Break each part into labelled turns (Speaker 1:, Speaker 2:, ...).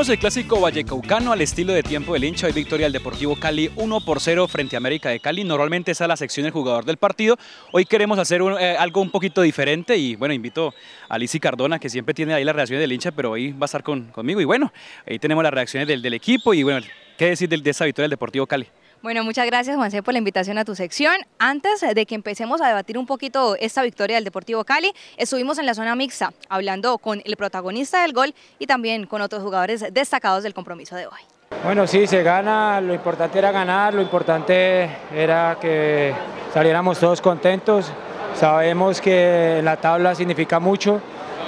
Speaker 1: el clásico vallecaucano al estilo de tiempo del hincha. Hoy victoria del Deportivo Cali 1 por 0 frente a América de Cali. Normalmente esa es la sección del jugador del partido. Hoy queremos hacer eh, algo un poquito diferente y bueno, invito a Lizy Cardona que siempre tiene ahí las reacciones del hincha, pero hoy va a estar conmigo. Y bueno, ahí tenemos las reacciones del, equipo y bueno, ¿qué decir del de esa victoria del Deportivo Cali?
Speaker 2: Bueno, muchas gracias Juanse por la invitación a tu sección. Antes de que empecemos a debatir un poquito esta victoria del Deportivo Cali, estuvimos en la zona mixta hablando con el protagonista del gol y también con otros jugadores destacados del compromiso de hoy.
Speaker 3: Bueno, sí, se gana, lo importante era ganar, lo importante era que saliéramos todos contentos. Sabemos que la tabla significa mucho,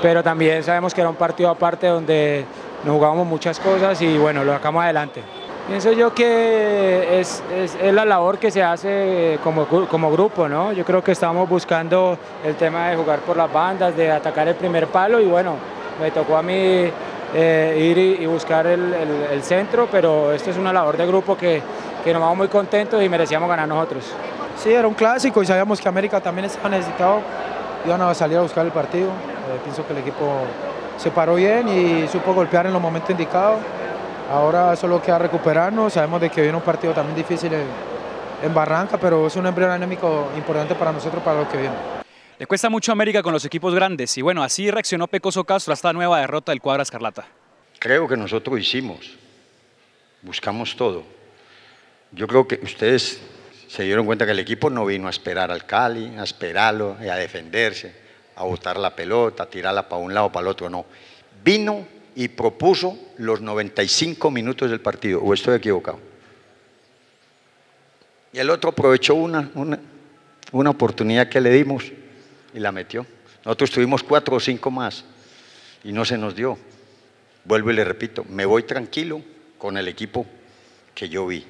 Speaker 3: pero también sabemos que era un partido aparte donde nos jugábamos muchas cosas y bueno, lo sacamos adelante. Pienso yo que es, la labor que se hace como, grupo, ¿no? Yo creo que estábamos buscando el tema de jugar por las bandas, de atacar el primer palo y bueno, me tocó a mí eh, ir y, buscar el, centro, pero esto es una labor de grupo que, nos vamos muy contentos y merecíamos ganar nosotros. Sí, era un clásico y sabíamos que América también estaba necesitado, iban a salir a buscar el partido, eh, pienso que el equipo se paró bien y supo golpear en los momentos indicados. Ahora solo queda recuperarnos, sabemos de que viene un partido también difícil en, Barranca, pero es un embrión anémico importante para nosotros para lo que viene.
Speaker 1: Le cuesta mucho a América con los equipos grandes y bueno, así reaccionó Pecoso Castro a esta nueva derrota del cuadro Escarlata.
Speaker 4: Creo que nosotros hicimos, buscamos todo. Yo creo que ustedes se dieron cuenta que el equipo no vino a esperar al Cali, a esperarlo, a defenderse, a botar la pelota, a tirarla para un lado, o para el otro, no. Vino y propuso los 95 minutos del partido, o estoy equivocado. Y el otro aprovechó una, una, oportunidad que le dimos y la metió. Nosotros tuvimos cuatro o cinco más y no se nos dio. Vuelvo y le repito, me voy tranquilo con el equipo que yo vi.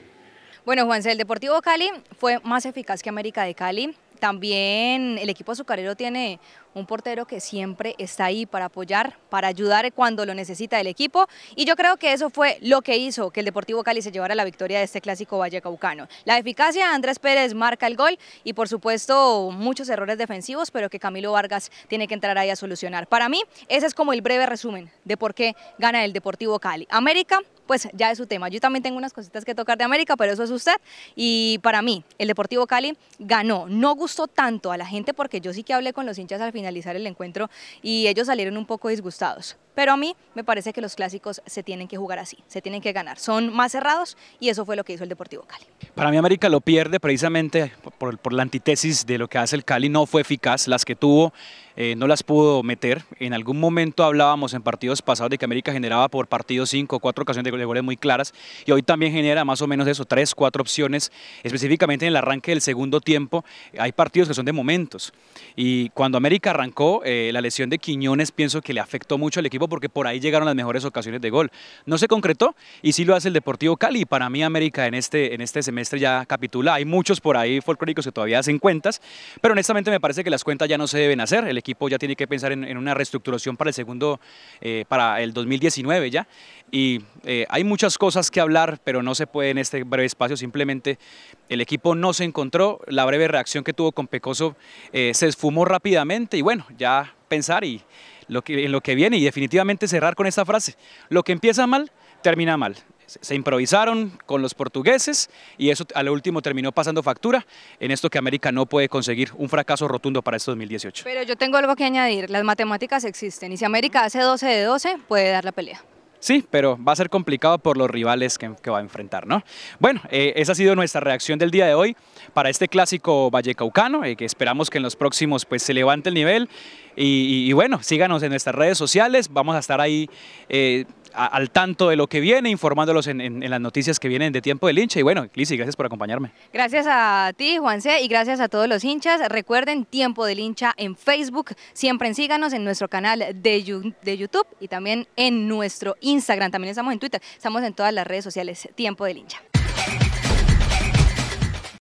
Speaker 2: Bueno, Juanse, el Deportivo Cali fue más eficaz que América de Cali. También el equipo azucarero tiene un portero que siempre está ahí para apoyar, para ayudar cuando lo necesita el equipo y yo creo que eso fue lo que hizo que el Deportivo Cali se llevara la victoria de este clásico vallecaucano. La eficacia de Andrés Pérez marca el gol y por supuesto muchos errores defensivos, pero que Camilo Vargas tiene que entrar ahí a solucionar. Para mí ese es como el breve resumen de por qué gana el Deportivo Cali. América pues ya es su tema. Yo también tengo unas cositas que tocar de América, pero eso es usted. Y para mí, el Deportivo Cali ganó. No gustó tanto a la gente porque yo sí que hablé con los hinchas al final finalizar el encuentro y ellos salieron un poco disgustados. Pero a mí me parece que los clásicos se tienen que jugar así, se tienen que ganar. Son más cerrados y eso fue lo que hizo el Deportivo Cali.
Speaker 1: Para mí América lo pierde precisamente por, la antítesis de lo que hace el Cali. No fue eficaz, las que tuvo eh, no las pudo meter. En algún momento hablábamos en partidos pasados de que América generaba por partido 5 o 4 ocasiones de goles muy claras y hoy también genera más o menos eso, 3, 4 opciones, específicamente en el arranque del segundo tiempo. Hay partidos que son de momentos y cuando América arrancó, eh, la lesión de Quiñones pienso que le afectó mucho al equipo porque por ahí llegaron las mejores ocasiones de gol. No se concretó y sí lo hace el Deportivo Cali. para mí América en este, en este semestre ya capitula. Hay muchos por ahí folclóricos que todavía hacen cuentas, pero honestamente me parece que las cuentas ya no se deben hacer. El equipo ya tiene que pensar en, una reestructuración para el segundo, eh, para el 2019 ya. Y eh, hay muchas cosas que hablar, pero no se puede en este breve espacio. Simplemente el equipo no se encontró. La breve reacción que tuvo con Pecoso eh, se esfumó rápidamente y bueno, ya pensar y, lo que, en lo que viene y definitivamente cerrar con esta frase. Lo que empieza mal, termina mal. Se improvisaron con los portugueses y eso a lo último terminó pasando factura en esto que América no puede conseguir, un fracaso rotundo para este 2018.
Speaker 2: Pero yo tengo algo que añadir, las matemáticas existen y si América hace 12 de 12 puede dar la pelea.
Speaker 1: Sí, pero va a ser complicado por los rivales que, va a enfrentar, ¿no? Bueno, eh, esa ha sido nuestra reacción del día de hoy para este clásico vallecaucano, eh, que esperamos que en los próximos pues, se levante el nivel y, bueno, síganos en nuestras redes sociales, vamos a estar ahí eh, al tanto de lo que viene, informándolos en, las noticias que vienen de Tiempo del Hincha. Y bueno, Lisi, gracias por acompañarme.
Speaker 2: Gracias a ti, Juanse, y gracias a todos los hinchas. Recuerden, Tiempo del Hincha en Facebook, siempre síganos en nuestro canal de, de YouTube y también en nuestro Instagram. También estamos en Twitter, estamos en todas las redes sociales, Tiempo del Hincha.